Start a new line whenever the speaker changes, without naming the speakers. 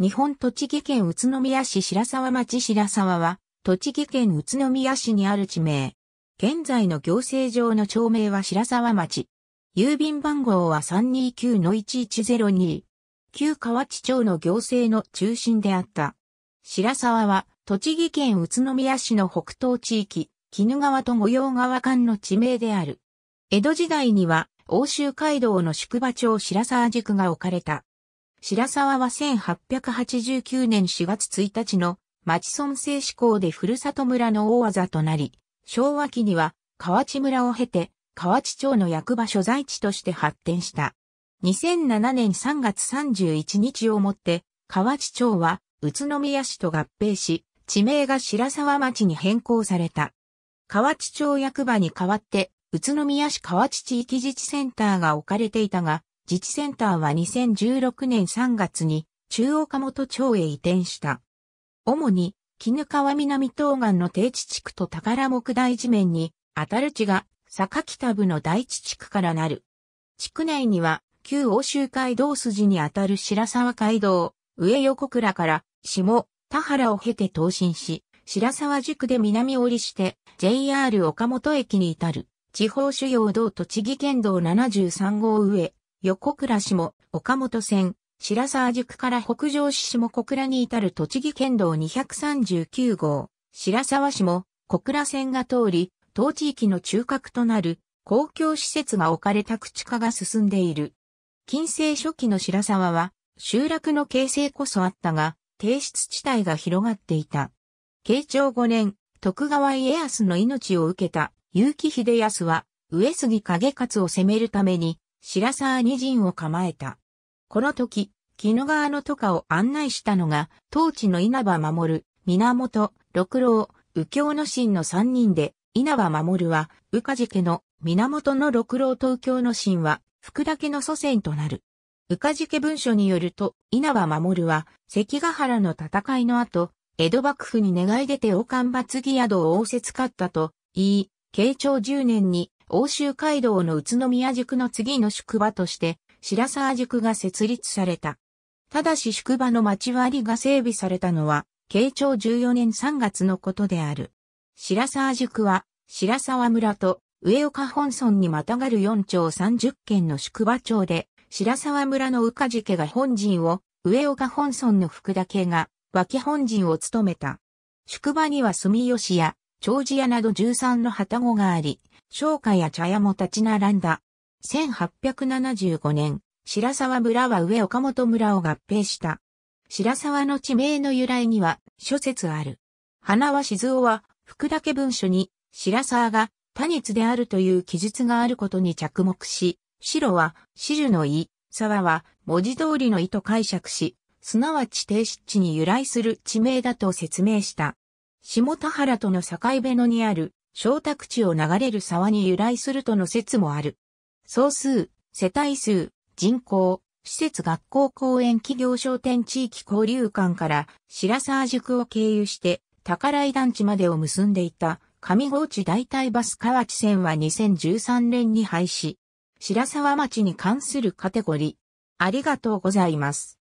日本栃木県宇都宮市白沢町白沢は、栃木県宇都宮市にある地名。現在の行政上の町名は白沢町。郵便番号は329-1102。旧河内町の行政の中心であった。白沢は、栃木県宇都宮市の北東地域、絹川と御用川間の地名である。江戸時代には、欧州街道の宿場町白沢宿が置かれた。白沢は1889年4月1日の町村制施行でふるさと村の大技となり、昭和期には河内村を経て河内町の役場所在地として発展した。2007年3月31日をもって河内町は宇都宮市と合併し、地名が白沢町に変更された。河内町役場に代わって宇都宮市河内地域自治センターが置かれていたが、自治センターは2016年3月に中岡本町へ移転した。主に、絹川南東岸の低地地区と宝木大地面に、当たる地が、坂北部の大地地区からなる。地区内には、旧欧州街道筋にあたる白沢街道、上横倉から下田原を経て東進し、白沢宿で南降りして JR 岡本駅に至る地方主要道栃木県道73号上、横倉市も岡本線、白沢宿から北上市も小倉に至る栃木県道239号、白沢市も小倉線が通り、当地域の中核となる公共施設が置かれた口地化が進んでいる。近世初期の白沢は集落の形成こそあったが、低湿地帯が広がっていた。慶長5年、徳川家康の命を受けた結城秀康は上杉景勝を攻めるために白沢二陣を構えた。この時、木野川の渡河を案内したのが、当地の稲葉守、源、六郎、右京の神の三人で、稲葉守は、宇梶家の源の六郎と右京の神は、福田家の祖先となる。宇梶家文書によると、稲葉守は、関ヶ原の戦いの後、江戸幕府に願い出て王冠罰義宿を仰せつかったと、言い、慶長10年に欧州街道の宇都宮宿の次の宿場として、白沢宿が設立された。ただし宿場の町割りが整備されたのは、慶長14年3月のことである。白沢宿は、白沢村と上岡本村にまたがる4町30県の宿場町で、白沢村の宇梶家が本陣を、上岡本村の福田家が脇本陣を務めた。宿場には住吉や長寺屋など13の旗子があり、商家や茶屋も立ち並んだ。1875年、白沢村は上岡本村を合併した。白沢の地名の由来には諸説ある。花は静雄は福岳文書に白沢が多熱であるという記述があることに着目し、白は樹の意、沢は文字通りの意と解釈し、すなわち低湿地に由来する地名だと説明した。下田原との境辺野にある小宅地を流れる沢に由来するとの説もある。総数、世帯数、人口、施設学校公園企業商店地域交流館から白沢塾を経由して宝井団地までを結んでいた上郷地代替バス河内線は2013年に廃止。白沢町に関するカテゴリー。ありがとうございます。